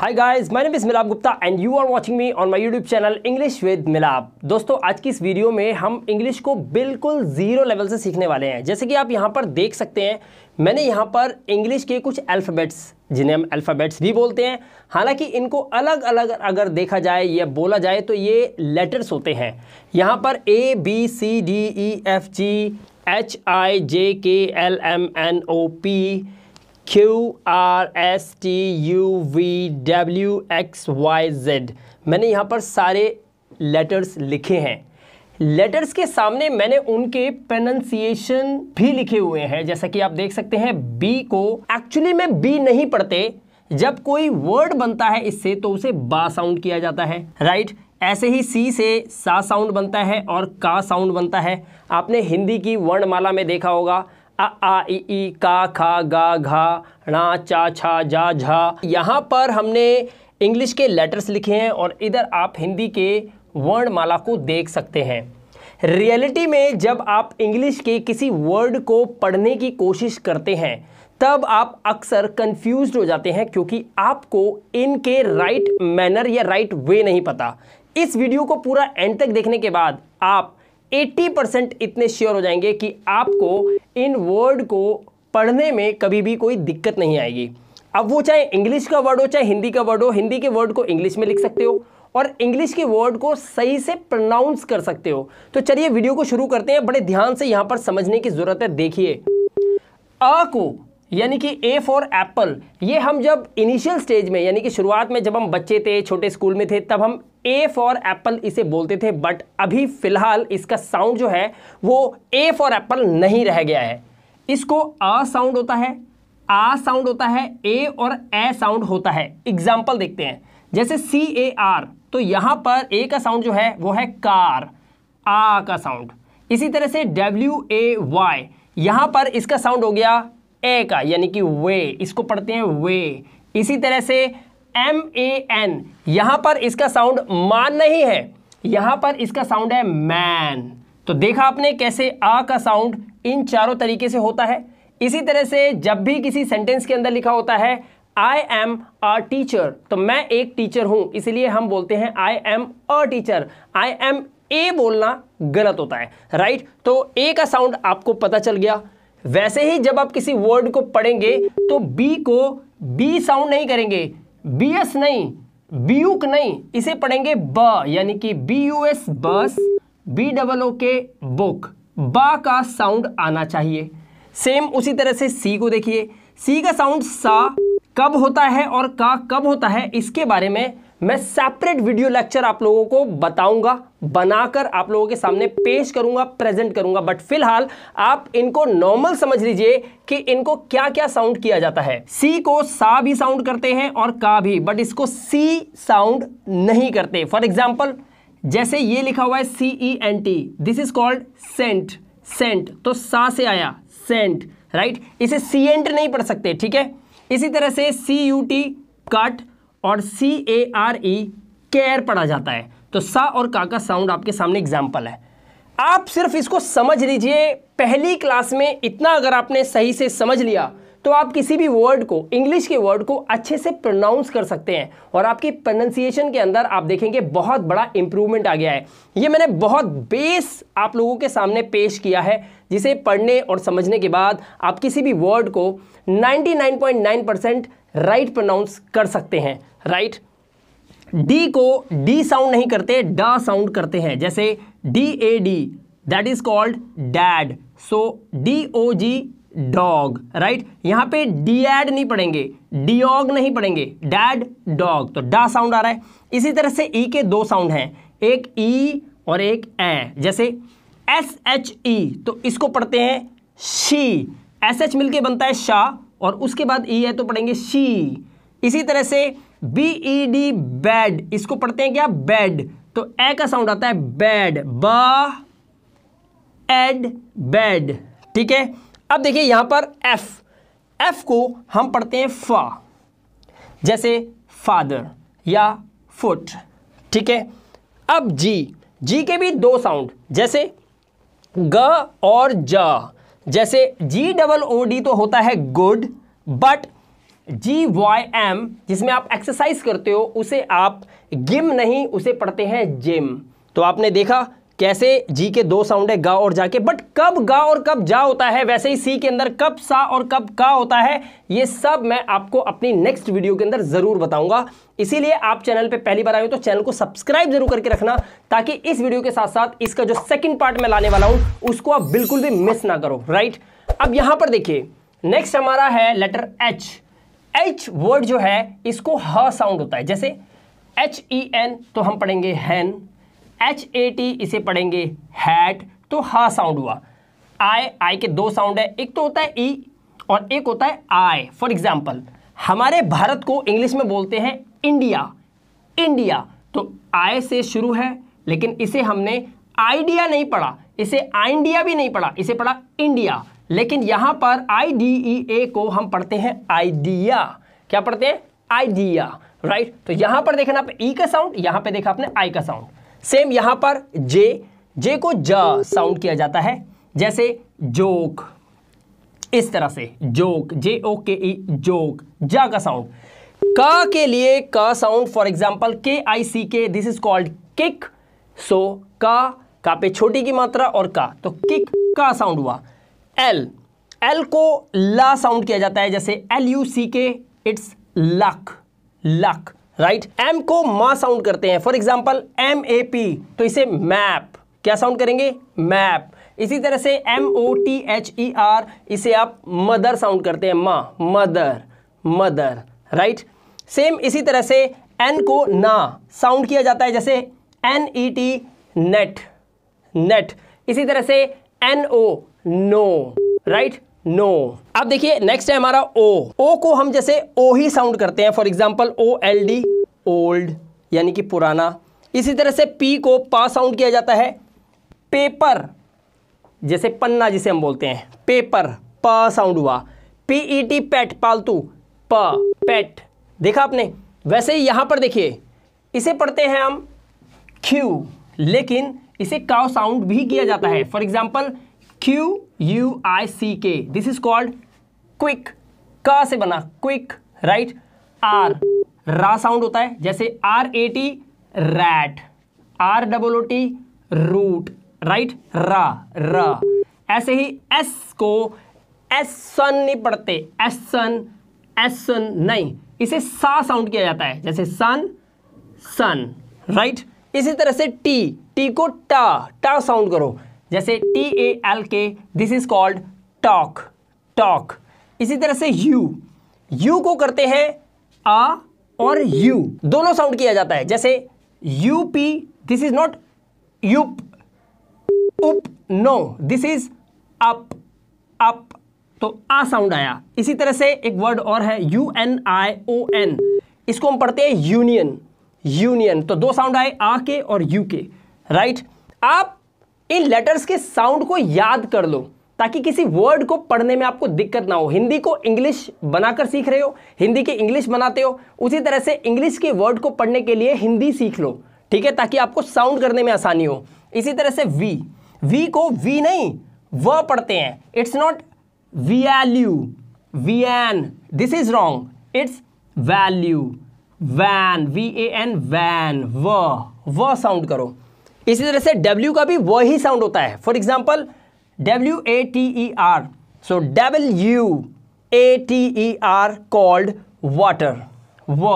Hi guys my name is Milap Gupta and you are watching me on my YouTube channel English with Milap दोस्तों आज की इस video में हम इंग्लिश को बिल्कुल ज़ीरो लेवल से सीखने वाले हैं जैसे कि आप यहाँ पर देख सकते हैं मैंने यहाँ पर इंग्लिश के कुछ अल्फ़ाबेट्स जिन्हें हम अल्फ़ाबेट्स भी बोलते हैं हालांकि इनको अलग अलग अगर देखा जाए या बोला जाए तो ये लेटर्स होते हैं यहाँ पर A B C D E F G H I J K L M N O P Q R S T U V W X Y Z मैंने यहाँ पर सारे लेटर्स लिखे हैं लेटर्स के सामने मैंने उनके प्रोनंसिएशन भी लिखे हुए हैं जैसा कि आप देख सकते हैं बी को एक्चुअली में बी नहीं पढ़ते जब कोई वर्ड बनता है इससे तो उसे बा साउंड किया जाता है राइट ऐसे ही सी से सा साउंड बनता है और का साउंड बनता है आपने हिंदी की वर्णमाला में देखा होगा आ इ ई का खा गा घा णा चा छा जा झा यहाँ पर हमने इंग्लिश के लेटर्स लिखे हैं और इधर आप हिंदी के वर्णमाला को देख सकते हैं रियलिटी में जब आप इंग्लिश के किसी वर्ड को पढ़ने की कोशिश करते हैं तब आप अक्सर कंफ्यूज हो जाते हैं क्योंकि आपको इनके राइट मैनर या राइट वे नहीं पता इस वीडियो को पूरा एंड तक देखने के बाद आप 80 परसेंट इतने श्योर हो जाएंगे कि आपको इन वर्ड को पढ़ने में कभी भी कोई दिक्कत नहीं आएगी अब वो चाहे इंग्लिश का वर्ड हो चाहे हिंदी का वर्ड हो हिंदी के वर्ड को इंग्लिश में लिख सकते हो और इंग्लिश के वर्ड को सही से प्रोनाउंस कर सकते हो तो चलिए वीडियो को शुरू करते हैं बड़े ध्यान से यहां पर समझने की ज़रूरत है देखिए अ को यानी कि ए फॉर एप्पल ये हम जब इनिशियल स्टेज में यानी कि शुरुआत में जब हम बच्चे थे छोटे स्कूल में थे तब हम ए फॉर एप्पल इसे बोलते थे बट अभी फिलहाल इसका साउंड जो है वो ए फॉर एप्पल नहीं रह गया है इसको आ साउंड होता है आ साउंड होता है ए और ए साउंड होता है एग्जाम्पल देखते हैं जैसे सी ए आर तो यहां पर ए का साउंड जो है वो है कार आ का साउंड इसी तरह से डब्ल्यू ए वाई यहां पर इसका साउंड हो गया ए का यानी कि वे इसको पढ़ते हैं वे इसी तरह से एम ए एन यहां पर इसका साउंड मान नहीं है यहां पर इसका साउंड है मैन तो देखा आपने कैसे आ का साउंड इन चारों तरीके से होता है इसी तरह से जब भी किसी सेंटेंस के अंदर लिखा होता है आई एम अ टीचर तो मैं एक टीचर हूं इसलिए हम बोलते हैं I am a teacher I am a बोलना गलत होता है राइट right? तो ए का साउंड आपको पता चल गया वैसे ही जब आप किसी वर्ड को पढ़ेंगे तो बी को बी साउंड नहीं करेंगे बीएस नहीं बीयूक नहीं इसे पढ़ेंगे ब यानी कि B U S bus B double O K book बा का साउंड आना चाहिए सेम उसी तरह से सी को देखिए सी का साउंड सा कब होता है और का कब होता है इसके बारे में मैं सेपरेट वीडियो लेक्चर आप लोगों को बताऊंगा बनाकर आप लोगों के सामने पेश करूंगा प्रेजेंट करूंगा बट फिलहाल आप इनको नॉर्मल समझ लीजिए कि इनको क्या क्या साउंड किया जाता है सी को सा भी साउंड करते हैं और का भी बट इसको सी साउंड नहीं करते फॉर एग्जाम्पल जैसे ये लिखा हुआ है C E N T this is called cent cent तो सा से आया सेंट राइट right? इसे सी एंट नहीं पढ़ सकते ठीक है इसी तरह से सी यू टी कट और सी ए आर ई केयर पढ़ा जाता है तो सा और का का साउंड आपके सामने एग्जाम्पल है आप सिर्फ इसको समझ लीजिए पहली क्लास में इतना अगर आपने सही से समझ लिया तो आप किसी भी वर्ड को इंग्लिश के वर्ड को अच्छे से प्रोनाउंस कर सकते हैं और आपकी प्रोनाउंसिएशन के अंदर आप देखेंगे बहुत बड़ा इंप्रूवमेंट आ गया है ये मैंने बहुत बेस आप लोगों के सामने पेश किया है जिसे पढ़ने और समझने के बाद आप किसी भी वर्ड को 99.9 परसेंट राइट प्रोनाउंस कर सकते हैं राइट डी को डी साउंड नहीं करते डा साउंड करते हैं जैसे D A D that is called dad so D O G dog right यहां पे डी एड नहीं पढ़ेंगे ऑग नहीं पढ़ेंगे डैड डॉग तो डा साउंड आ रहा है इसी तरह से ई के दो साउंड हैं एक ई और एक ए जैसे एस एच ई तो इसको पढ़ते हैं शी एस एच मिलके बनता है शाह और उसके बाद ई है तो पढ़ेंगे शी इसी तरह से बी ई डी बैड इसको पढ़ते हैं क्या बेड तो ए का साउंड आता है बैड ब एड बेड ठीक है अब देखिए यहां पर एफ एफ को हम पढ़ते हैं फा जैसे फादर या फुट ठीक है अब जी जी के भी दो साउंड जैसे ग और ज जैसे जी डबल ओ डी तो होता है good but G Y M जिसमें आप एक्सरसाइज करते हो उसे आप गिम नहीं उसे पढ़ते हैं जिम तो आपने देखा कैसे जी के दो साउंड है गा और जा के बट कब गा और कब जा होता है वैसे ही सी के अंदर कब सा और कब का होता है ये सब मैं आपको अपनी नेक्स्ट वीडियो के अंदर ज़रूर बताऊंगा इसीलिए आप चैनल पे पहली बार आए हो तो चैनल को सब्सक्राइब जरूर करके रखना ताकि इस वीडियो के साथ साथ इसका जो सेकंड पार्ट मैं लाने वाला हूं उसको आप बिल्कुल भी मिस ना करो राइट अब यहां पर देखिए नेक्स्ट हमारा है लेटर एच एच वर्ड जो है इसको ह साउंड होता है जैसे एच ई एन तो हम पढ़ेंगे हैन एच ए टी इसे पढ़ेंगे हैट तो हा साउंड हुआ आय आई के दो साउंड है एक तो होता है ई e और एक होता है आय फॉर एग्जाम्पल हमारे भारत को इंग्लिश में बोलते हैं इंडिया इंडिया तो आय से शुरू है लेकिन इसे हमने आइडिया नहीं पढ़ा इसे आइंडिया भी नहीं पढ़ा इसे पढ़ा इंडिया लेकिन यहाँ पर आई डी ई ए को हम पढ़ते हैं आइडिया क्या पढ़ते हैं आइडिया राइट तो यहाँ पर देखना आप ई e का साउंड यहाँ पे देखा आपने आई का साउंड सेम यहां पर जे जे को ज साउंड किया जाता है जैसे जोक इस तरह से जोक जे ओ के ई जोक ज का साउंड का के लिए का साउंड फॉर एग्जाम्पल के I C K this is called kick so का का पे छोटी की मात्रा और तो का तो किक का साउंड हुआ एल एल को ला साउंड किया जाता है जैसे L U C K it's luck luck right M को मा साउंड करते हैं for example M A P तो इसे मैप क्या साउंड करेंगे मैप इसी तरह से M O T H E R इसे आप मदर साउंड करते हैं मा मदर मदर राइट सेम इसी तरह से एन को ना साउंड किया जाता है जैसे N E T net net इसी तरह से N O no right no अब देखिए नेक्स्ट है हमारा ओ ओ को हम जैसे ओ ही साउंड करते हैं for example O L D old यानी कि पुराना इसी तरह से पी को पा साउंड किया जाता है पेपर जैसे पन्ना जिसे हम बोलते हैं पेपर प साउंड हुआ पी ई टी पैट पालतू प पैट देखा आपने वैसे ही यहां पर देखिए इसे पढ़ते हैं हम क्यू लेकिन इसे काउ साउंड भी किया जाता है for example Q U I C K this is called quick का से बना क्विक राइट आर रा साउंड होता है जैसे R A T rat R double O T root right रा रा ऐसे ही एस को एस सन नहीं पढ़ते एस सन एस सन नहीं इसे सा साउंड किया जाता है जैसे सन सन राइट इसी तरह से टी टी को टा टा साउंड करो जैसे T A L K this is called talk talk इसी तरह से यू यू को करते हैं आ और यू दोनों साउंड किया जाता है जैसे U P this is not yup up no this is up up तो आ साउंड आया इसी तरह से एक वर्ड और है U N I O N इसको हम पढ़ते हैं यूनियन यूनियन तो दो साउंड आए आ के और यू के राइट आप इन लेटर्स के साउंड को याद कर लो ताकि किसी वर्ड को पढ़ने में आपको दिक्कत ना हो हिंदी को इंग्लिश बनाकर सीख रहे हो हिंदी की इंग्लिश बनाते हो उसी तरह से इंग्लिश के वर्ड को पढ़ने के लिए हिंदी सीख लो ठीक है ताकि आपको साउंड करने में आसानी हो इसी तरह से वी वी को वी नहीं व पढ़ते हैं it's not V V N this is wrong it's value van V A N van व साउंड करो इसी तरह से W का भी वही साउंड होता है for example W A T E R so W A T E R called water व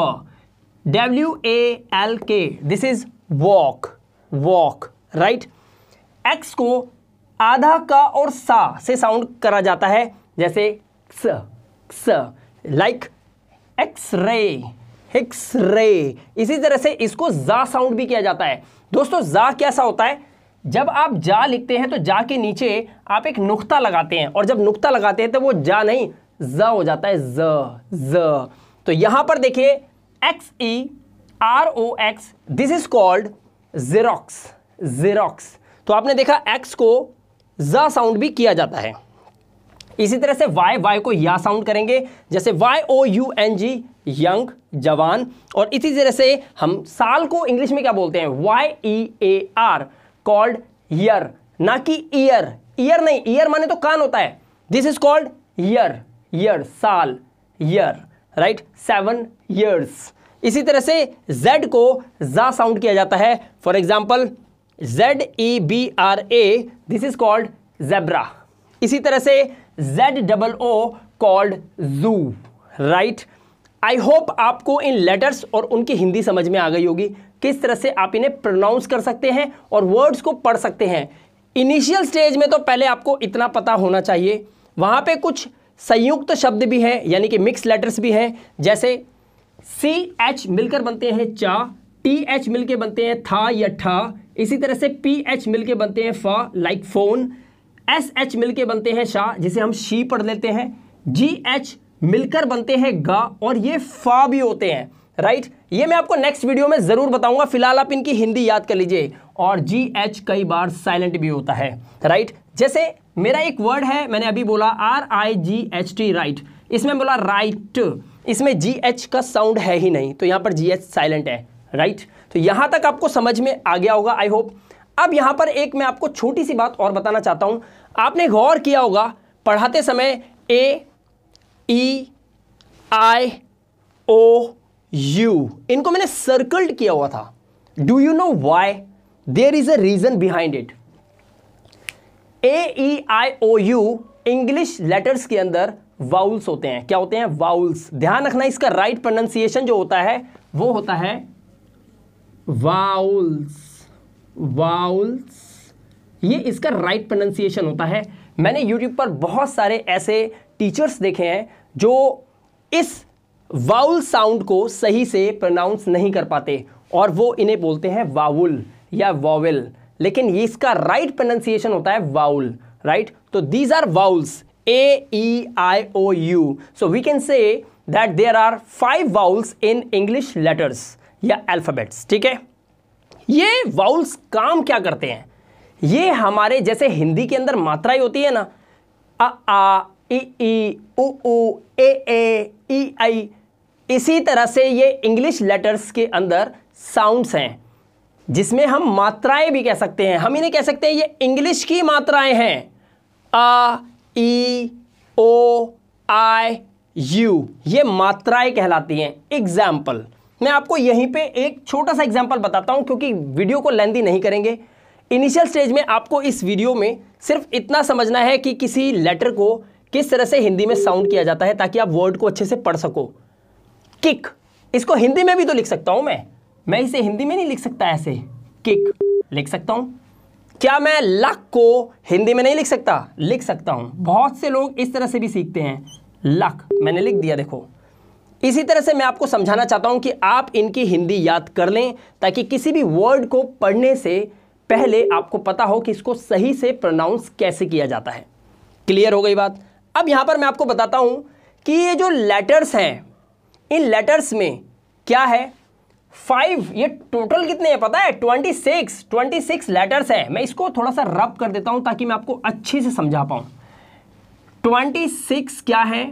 W A L K this is walk walk right X को आधा का और सा से साउंड करा जाता है जैसे स स लाइक एक्स रे हिक्स रे इसी तरह से इसको जा साउंड भी किया जाता है दोस्तों जा कैसा होता है जब आप जा लिखते हैं तो जा के नीचे आप एक नुक्ता लगाते हैं और जब नुक्ता लगाते हैं तो वो जा नहीं ज हो जाता है ज ज तो यहां पर देखिए X E R O X this is called xerox xerox तो आपने देखा एक्स को ज साउंड भी किया जाता है इसी तरह से वाई वाई को या साउंड करेंगे जैसे Y O U N G young जवान और इसी तरह से हम साल को इंग्लिश में क्या बोलते हैं Y E A R called year ना कि ईयर ईयर नहीं ईयर माने तो कान होता है this is called ear year साल ईयर राइट सेवन ईयर्स इसी तरह से जेड को जा साउंड किया जाता है for example Z E B R A this is called zebra इसी तरह से Z double O called zoo right I hope आपको इन लेटर्स और उनकी हिंदी समझ में आ गई होगी किस तरह से आप इन्हें प्रोनाउंस कर सकते हैं और वर्ड्स को पढ़ सकते हैं इनिशियल स्टेज में तो पहले आपको इतना पता होना चाहिए वहाँ पे कुछ संयुक्त शब्द भी हैं यानी कि मिक्स लेटर्स भी हैं जैसे सी एच मिलकर बनते हैं चा टी एच मिलकर बनते हैं था या ठा इसी तरह से पी एच मिलकर बनते हैं फा लाइक फोन एस एच मिल बनते हैं शाह जिसे हम शी पढ़ लेते हैं जी एच मिलकर बनते हैं गा और ये फा भी होते हैं राइट ये मैं आपको नेक्स्ट वीडियो में ज़रूर बताऊंगा फिलहाल आप इनकी हिंदी याद कर लीजिए और जी एच कई बार साइलेंट भी होता है राइट जैसे मेरा एक वर्ड है मैंने अभी बोला R I G H T right इसमें बोला राइट इसमें जी एच का साउंड है ही नहीं तो यहां पर जी एच साइलेंट है राइट तो यहां तक आपको समझ में आ गया होगा आई होप अब यहां पर एक मैं आपको छोटी सी बात और बताना चाहता हूँ आपने गौर किया होगा पढ़ाते समय ए ई आई ओ यू इनको मैंने सर्कल्ड किया हुआ था do you know why there is a reason behind it A E I O U English letters के अंदर वाउल्स होते हैं क्या होते हैं वाउल्स ध्यान रखना इसका राइट प्रोनाउंसिएशन जो होता है वो होता है वाउल्स वाउल्स ये इसका राइट प्रोनाउंसिएशन होता है मैंने YouTube पर बहुत सारे ऐसे टीचर्स देखे हैं जो इस वाउल साउंड को सही से प्रोनाउंस नहीं कर पाते और वो इन्हें बोलते हैं वाउल या वाउल लेकिन ये इसका राइट प्रोनाउंसिएशन होता है वाउल राइट तो these are vowels A E I O U so we can say that there are five vowels in English letters या एल्फाबेट्स ठीक है ये वाउल्स काम क्या करते हैं ये हमारे जैसे हिंदी के अंदर मात्राएं होती है ना अ आ ई उ उ ए ए ई आई इसी तरह से ये इंग्लिश लेटर्स के अंदर साउंड्स हैं जिसमें हम मात्राएं भी कह सकते हैं हम इन्हें कह सकते हैं ये इंग्लिश की मात्राएं हैं अ ई ओ आई यू ये मात्राएं कहलाती हैं एग्जाम्पल मैं आपको यहीं पे एक छोटा सा एग्जाम्पल बताता हूँ क्योंकि वीडियो को लेंदी नहीं करेंगे इनिशियल स्टेज में आपको इस वीडियो में सिर्फ इतना समझना है कि किसी लेटर को किस तरह से हिंदी में साउंड किया जाता है ताकि आप वर्ड को अच्छे से पढ़ सको किक इसको हिंदी में भी तो लिख सकता हूं मैं मैं इसे हिंदी में नहीं लिख सकता ऐसे किक लिख सकता हूं क्या मैं लक को हिंदी में नहीं लिख सकता लिख सकता हूं बहुत से लोग इस तरह से भी सीखते हैं लक मैंने लिख दिया देखो इसी तरह से मैं आपको समझाना चाहता हूं कि आप इनकी हिंदी याद कर लें ताकि किसी भी वर्ड को पढ़ने से पहले आपको पता हो कि इसको सही से प्रोनाउंस कैसे किया जाता है क्लियर हो गई बात अब यहां पर मैं आपको बताता हूं कि ये जो लेटर्स हैं इन लेटर्स में क्या है फाइव ये टोटल कितने हैं पता है twenty six twenty six letters है मैं इसको थोड़ा सा रब कर देता हूं ताकि मैं आपको अच्छे से समझा पाऊं ट्वेंटी सिक्स क्या है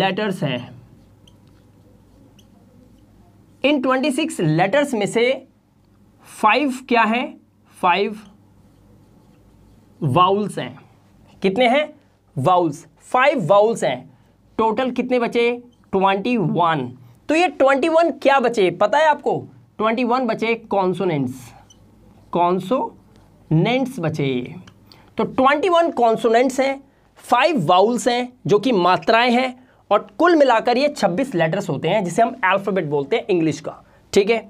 लेटर्स हैं इन ट्वेंटी सिक्स लेटर्स में से फाइव क्या है फाइव वाउल्स हैं कितने हैं वाउल्स फाइव वाउल्स हैं टोटल कितने बचे ट्वेंटी वन तो ये ट्वेंटी वन क्या बचे पता है आपको ट्वेंटी वन बचे कॉन्सोनेंट्स कॉन्सोनेंट्स बचे ये तो ट्वेंटी वन कॉन्सोनेंट्स हैं फाइव वाउल्स हैं जो कि मात्राएं हैं और कुल मिलाकर ये छब्बीस लेटर्स होते हैं जिसे हम अल्फ़ाबेट बोलते हैं इंग्लिश का ठीक है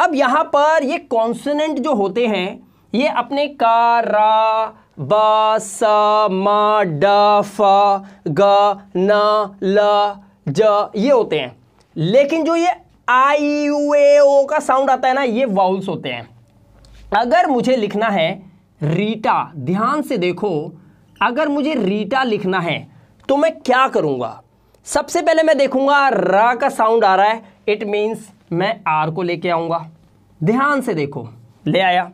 अब यहाँ पर ये कॉन्सोनेंट जो होते हैं ये अपने का रा बा सा मा डा फा गा ना ला ज ये होते हैं लेकिन जो ये आई यू ए ओ का साउंड आता है ना ये वाउल्स होते हैं अगर मुझे लिखना है रीटा ध्यान से देखो अगर मुझे रीटा लिखना है तो मैं क्या करूँगा सबसे पहले मैं देखूँगा रा का साउंड आ रहा है इट मीन्स मैं आर को लेके आऊँगा ध्यान से देखो ले आया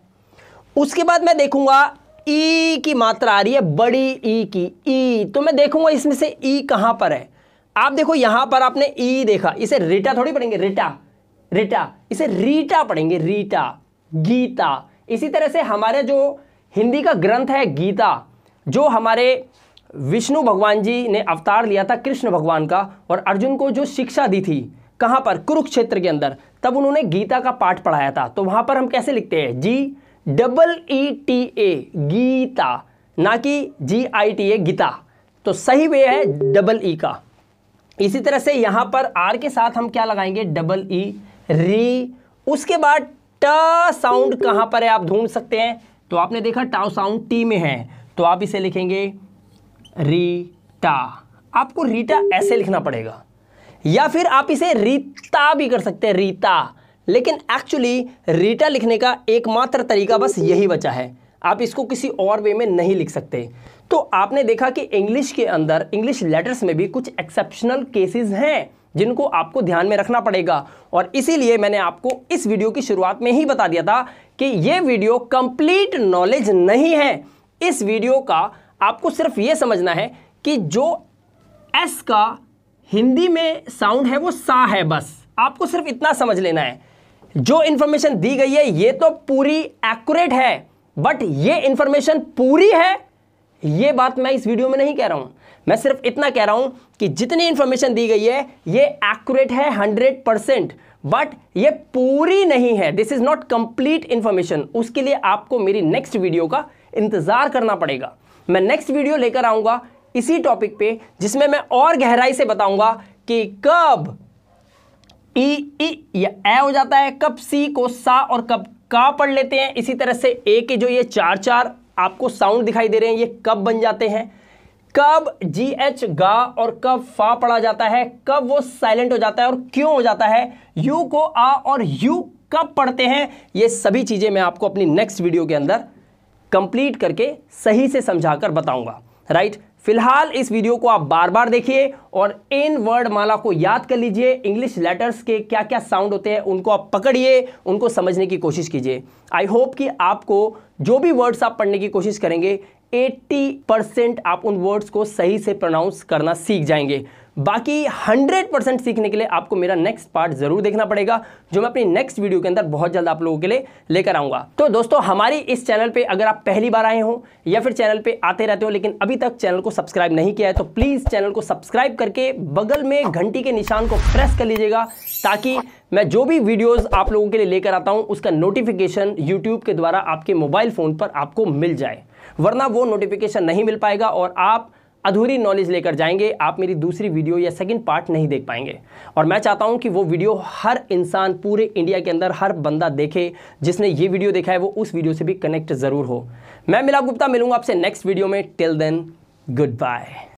उसके बाद मैं देखूंगा ई e की मात्रा आ रही है बड़ी ई e की ई e। तो मैं देखूंगा इसमें से ई कहां पर है आप देखो यहां पर आपने ई देखा इसे रिटा थोड़ी पढ़ेंगे रिटा रिटा इसे रीटा पढ़ेंगे रीटा गीता इसी तरह से हमारे जो हिंदी का ग्रंथ है गीता जो हमारे विष्णु भगवान जी ने अवतार लिया था कृष्ण भगवान का और अर्जुन को जो शिक्षा दी थी कहाँ पर कुरुक्षेत्र के अंदर तब उन्होंने गीता का पाठ पढ़ाया था तो वहाँ पर हम कैसे लिखते हैं G double E T A Geeta ना कि जी आई टी ए गीता तो सही वे है डबल ई का इसी तरह से यहां पर आर के साथ हम क्या लगाएंगे डबल ई री उसके बाद ट साउंड कहां पर है आप ढूंढ सकते हैं तो आपने देखा टाउ साउंड टी में है तो आप इसे लिखेंगे रीटा आपको रीटा ऐसे लिखना पड़ेगा या फिर आप इसे रीता भी कर सकते हैं रीता लेकिन एक्चुअली रीटा लिखने का एकमात्र तरीका बस यही बचा है आप इसको किसी और वे में नहीं लिख सकते तो आपने देखा कि इंग्लिश के अंदर इंग्लिश लेटर्स में भी कुछ एक्सेप्शनल केसेस हैं जिनको आपको ध्यान में रखना पड़ेगा और इसीलिए मैंने आपको इस वीडियो की शुरुआत में ही बता दिया था कि ये वीडियो कंप्लीट नॉलेज नहीं है इस वीडियो का आपको सिर्फ ये समझना है कि जो एस का हिंदी में साउंड है वो सा है बस आपको सिर्फ इतना समझ लेना है जो इन्फॉर्मेशन दी गई है ये तो पूरी एक्यूरेट है बट ये इंफॉर्मेशन पूरी है ये बात मैं इस वीडियो में नहीं कह रहा हूं मैं सिर्फ इतना कह रहा हूं कि जितनी इंफॉर्मेशन दी गई है ये एक्यूरेट है हंड्रेड परसेंट बट ये पूरी नहीं है this is not complete information उसके लिए आपको मेरी नेक्स्ट वीडियो का इंतज़ार करना पड़ेगा मैं नेक्स्ट वीडियो लेकर आऊंगा इसी टॉपिक पे जिसमें मैं और गहराई से बताऊंगा कि कब ई ई या ए हो जाता है कब सी को सा और कब का पढ़ लेते हैं इसी तरह से ए के जो ये चार चार आपको साउंड दिखाई दे रहे हैं ये कब बन जाते हैं कब जी एच गा और कब फा पढ़ा जाता है कब वो साइलेंट हो जाता है और क्यों हो जाता है यू को आ और यू कब पढ़ते हैं ये सभी चीज़ें मैं आपको अपनी नेक्स्ट वीडियो के अंदर कंप्लीट करके सही से समझाकर बताऊंगा राइट फिलहाल इस वीडियो को आप बार बार देखिए और इन वर्ड माला को याद कर लीजिए इंग्लिश लेटर्स के क्या क्या साउंड होते हैं उनको आप पकड़िए उनको समझने की कोशिश कीजिए आई होप कि आपको जो भी वर्ड्स आप पढ़ने की कोशिश करेंगे 80 परसेंट आप उन वर्ड्स को सही से प्रोनाउंस करना सीख जाएंगे बाकी 100% सीखने के लिए आपको मेरा नेक्स्ट पार्ट ज़रूर देखना पड़ेगा जो मैं अपनी नेक्स्ट वीडियो के अंदर बहुत जल्द आप लोगों के लिए लेकर आऊँगा तो दोस्तों हमारी इस चैनल पर अगर आप पहली बार आए हो या फिर चैनल पर आते रहते हो लेकिन अभी तक चैनल को सब्सक्राइब नहीं किया है तो प्लीज़ चैनल को सब्सक्राइब करके बगल में घंटी के निशान को प्रेस कर लीजिएगा ताकि मैं जो भी वीडियोस आप लोगों के लिए लेकर आता हूं उसका नोटिफिकेशन यूट्यूब के द्वारा आपके मोबाइल फ़ोन पर आपको मिल जाए वरना वो नोटिफिकेशन नहीं मिल पाएगा और आप अधूरी नॉलेज लेकर जाएंगे आप मेरी दूसरी वीडियो या सेकंड पार्ट नहीं देख पाएंगे और मैं चाहता हूं कि वो वीडियो हर इंसान पूरे इंडिया के अंदर हर बंदा देखे जिसने ये वीडियो देखा है वो उस वीडियो से भी कनेक्ट ज़रूर हो मैं मिला गुप्ता मिलूंगा आपसे नेक्स्ट वीडियो में टिल देन गुड बाय